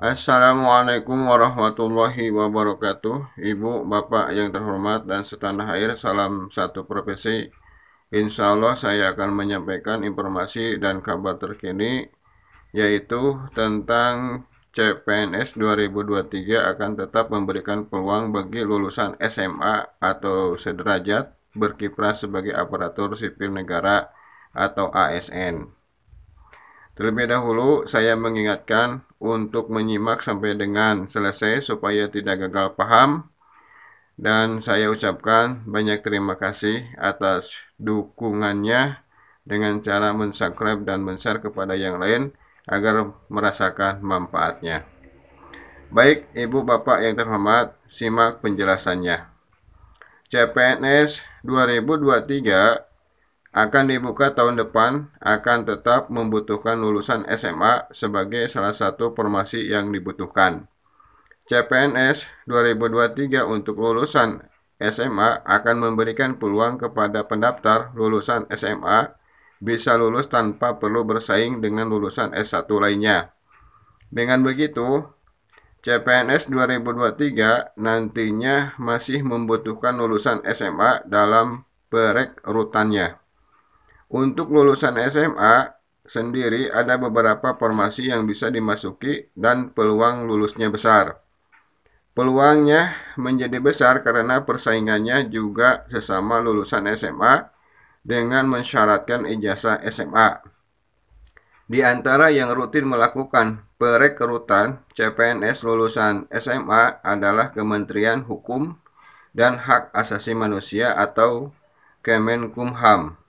Assalamualaikum warahmatullahi wabarakatuh Ibu, Bapak yang terhormat dan setanah air Salam satu profesi Insya Allah saya akan menyampaikan informasi dan kabar terkini Yaitu tentang CPNS 2023 akan tetap memberikan peluang bagi lulusan SMA atau sederajat berkiprah sebagai aparatur sipil negara atau ASN Terlebih dahulu saya mengingatkan untuk menyimak sampai dengan selesai supaya tidak gagal paham. Dan saya ucapkan banyak terima kasih atas dukungannya dengan cara mensubscribe dan men-share kepada yang lain agar merasakan manfaatnya. Baik, Ibu Bapak yang terhormat, simak penjelasannya. CPNS 2023 akan dibuka tahun depan akan tetap membutuhkan lulusan SMA sebagai salah satu formasi yang dibutuhkan. CPNS 2023 untuk lulusan SMA akan memberikan peluang kepada pendaftar lulusan SMA bisa lulus tanpa perlu bersaing dengan lulusan S1 lainnya. Dengan begitu, CPNS 2023 nantinya masih membutuhkan lulusan SMA dalam perekrutannya. Untuk lulusan SMA sendiri ada beberapa formasi yang bisa dimasuki dan peluang lulusnya besar. Peluangnya menjadi besar karena persaingannya juga sesama lulusan SMA dengan mensyaratkan ijazah SMA. Di antara yang rutin melakukan perekrutan CPNS lulusan SMA adalah Kementerian Hukum dan Hak Asasi Manusia atau Kemenkumham.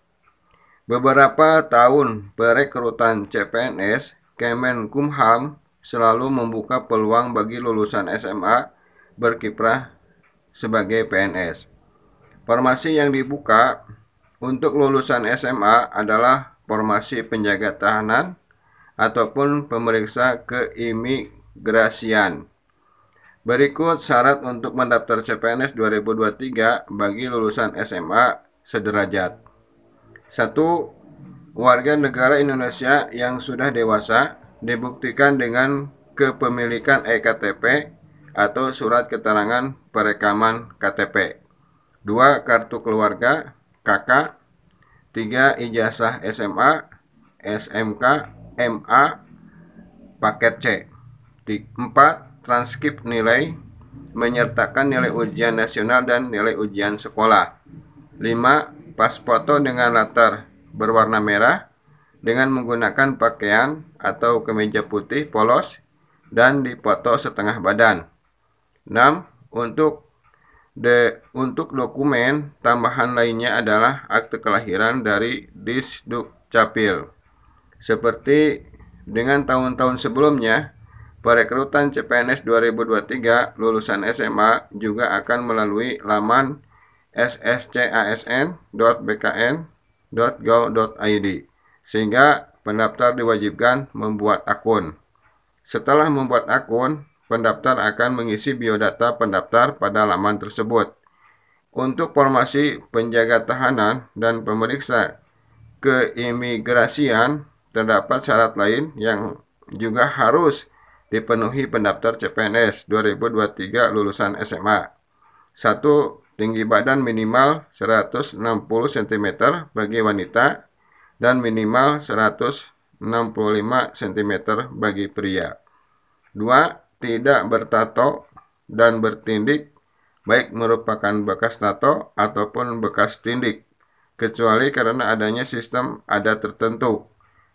Beberapa tahun perekrutan CPNS, Kemenkumham selalu membuka peluang bagi lulusan SMA berkiprah sebagai PNS. Formasi yang dibuka untuk lulusan SMA adalah formasi penjaga tahanan ataupun pemeriksa keimigrasian. Berikut syarat untuk mendaftar CPNS 2023 bagi lulusan SMA sederajat. Satu, warga negara Indonesia yang sudah dewasa dibuktikan dengan kepemilikan eKTP atau surat keterangan perekaman KTP. Dua, kartu keluarga, KK. Tiga, ijazah SMA, SMK, MA, paket C. Empat, transkrip nilai menyertakan nilai ujian nasional dan nilai ujian sekolah. 5 pas foto dengan latar berwarna merah dengan menggunakan pakaian atau kemeja putih polos dan dipoto setengah badan. 6. Untuk de, untuk dokumen tambahan lainnya adalah akte kelahiran dari Disduk Capil. Seperti dengan tahun-tahun sebelumnya, perekrutan CPNS 2023 lulusan SMA juga akan melalui laman sscasn.bkn.go.id sehingga pendaftar diwajibkan membuat akun. Setelah membuat akun, pendaftar akan mengisi biodata pendaftar pada laman tersebut. Untuk formasi penjaga tahanan dan pemeriksa keimigrasian terdapat syarat lain yang juga harus dipenuhi pendaftar CPNS 2023 lulusan SMA. 1 tinggi badan minimal 160 cm bagi wanita dan minimal 165 cm bagi pria. 2. Tidak bertato dan bertindik baik merupakan bekas tato ataupun bekas tindik kecuali karena adanya sistem adat tertentu.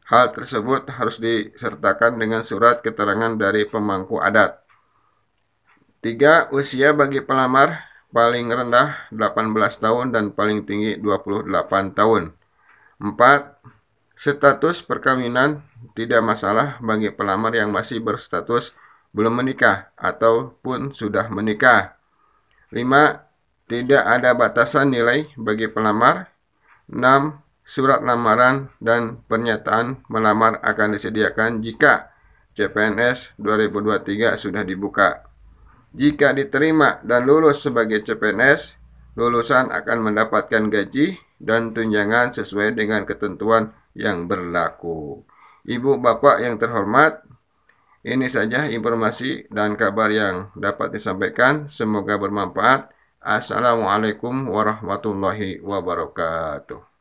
Hal tersebut harus disertakan dengan surat keterangan dari pemangku adat. 3. Usia bagi pelamar paling rendah 18 tahun dan paling tinggi 28 tahun. 4. Status perkawinan tidak masalah bagi pelamar yang masih berstatus belum menikah ataupun sudah menikah. 5. Tidak ada batasan nilai bagi pelamar. 6. Surat lamaran dan pernyataan melamar akan disediakan jika CPNS 2023 sudah dibuka. Jika diterima dan lulus sebagai CPNS, lulusan akan mendapatkan gaji dan tunjangan sesuai dengan ketentuan yang berlaku. Ibu bapak yang terhormat, ini saja informasi dan kabar yang dapat disampaikan. Semoga bermanfaat. Assalamualaikum warahmatullahi wabarakatuh.